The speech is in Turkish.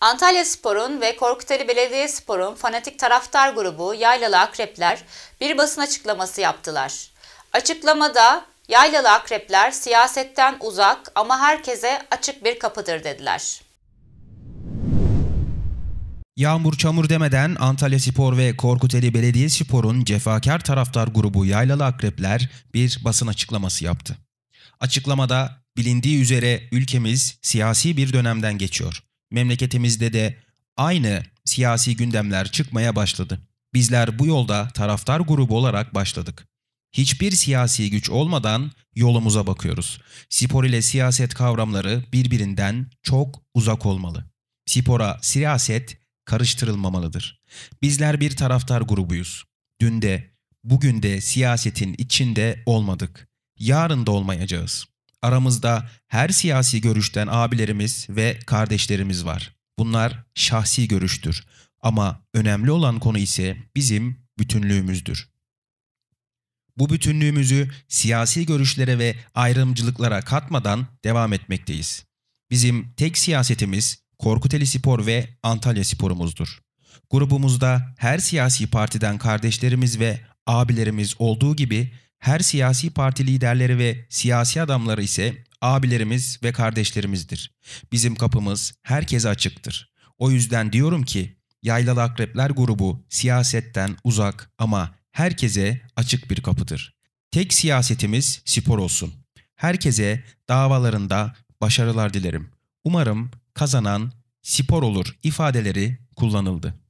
Antalya Spor'un ve Korkuteli Belediye Spor'un fanatik taraftar grubu Yaylalı Akrepler bir basın açıklaması yaptılar. Açıklamada Yaylalı Akrepler siyasetten uzak ama herkese açık bir kapıdır dediler. Yağmur çamur demeden Antalya Spor ve Korkuteli Belediye Spor'un cefakar taraftar grubu Yaylalı Akrepler bir basın açıklaması yaptı. Açıklamada bilindiği üzere ülkemiz siyasi bir dönemden geçiyor. Memleketimizde de aynı siyasi gündemler çıkmaya başladı. Bizler bu yolda taraftar grubu olarak başladık. Hiçbir siyasi güç olmadan yolumuza bakıyoruz. Spor ile siyaset kavramları birbirinden çok uzak olmalı. Spora siyaset karıştırılmamalıdır. Bizler bir taraftar grubuyuz. Dün de, bugün de siyasetin içinde olmadık. Yarın da olmayacağız aramızda her siyasi görüşten abilerimiz ve kardeşlerimiz var. Bunlar şahsi görüştür ama önemli olan konu ise bizim bütünlüğümüzdür. Bu bütünlüğümüzü siyasi görüşlere ve ayrımcılıklara katmadan devam etmekteyiz. Bizim tek siyasetimiz Korkuteli Spor ve Antalya Spor'umuzdur. Grubumuzda her siyasi partiden kardeşlerimiz ve abilerimiz olduğu gibi her siyasi parti liderleri ve siyasi adamları ise abilerimiz ve kardeşlerimizdir. Bizim kapımız herkese açıktır. O yüzden diyorum ki Yaylalı Akrepler grubu siyasetten uzak ama herkese açık bir kapıdır. Tek siyasetimiz spor olsun. Herkese davalarında başarılar dilerim. Umarım kazanan spor olur ifadeleri kullanıldı.